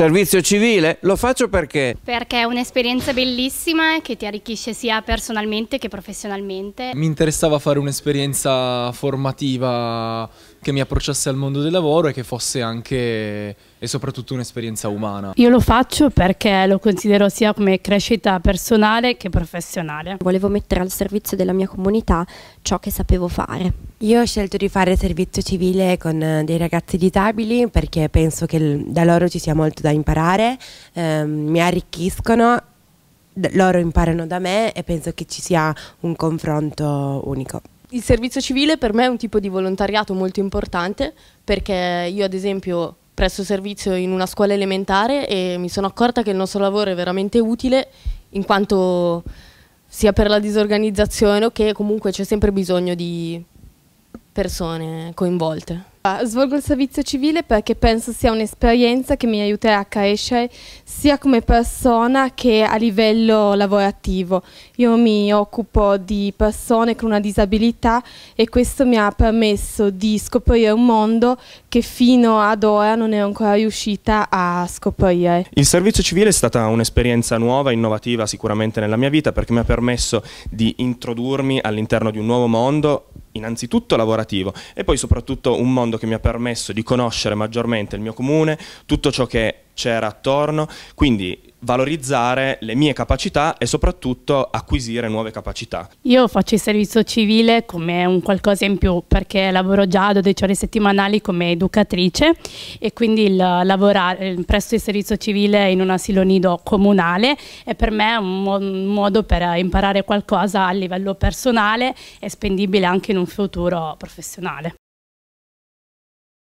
Servizio civile? Lo faccio perché? Perché è un'esperienza bellissima che ti arricchisce sia personalmente che professionalmente. Mi interessava fare un'esperienza formativa che mi approcciasse al mondo del lavoro e che fosse anche e soprattutto un'esperienza umana. Io lo faccio perché lo considero sia come crescita personale che professionale. Volevo mettere al servizio della mia comunità ciò che sapevo fare. Io ho scelto di fare servizio civile con eh, dei ragazzi disabili perché penso che da loro ci sia molto da imparare, eh, mi arricchiscono loro imparano da me e penso che ci sia un confronto unico. Il servizio civile per me è un tipo di volontariato molto importante perché io ad esempio presto servizio in una scuola elementare e mi sono accorta che il nostro lavoro è veramente utile in quanto sia per la disorganizzazione o che comunque c'è sempre bisogno di persone coinvolte. Ah, svolgo il servizio civile perché penso sia un'esperienza che mi aiuterà a crescere sia come persona che a livello lavorativo. Io mi occupo di persone con una disabilità e questo mi ha permesso di scoprire un mondo che fino ad ora non ero ancora riuscita a scoprire. Il servizio civile è stata un'esperienza nuova, innovativa sicuramente nella mia vita perché mi ha permesso di introdurmi all'interno di un nuovo mondo innanzitutto lavorativo e poi soprattutto un mondo che mi ha permesso di conoscere maggiormente il mio comune, tutto ciò che c'era attorno, quindi valorizzare le mie capacità e soprattutto acquisire nuove capacità. Io faccio il servizio civile come un qualcosa in più perché lavoro già 12 ore settimanali come educatrice e quindi il lavorare presso il servizio civile in un asilo nido comunale è per me un, un modo per imparare qualcosa a livello personale e spendibile anche in un futuro professionale.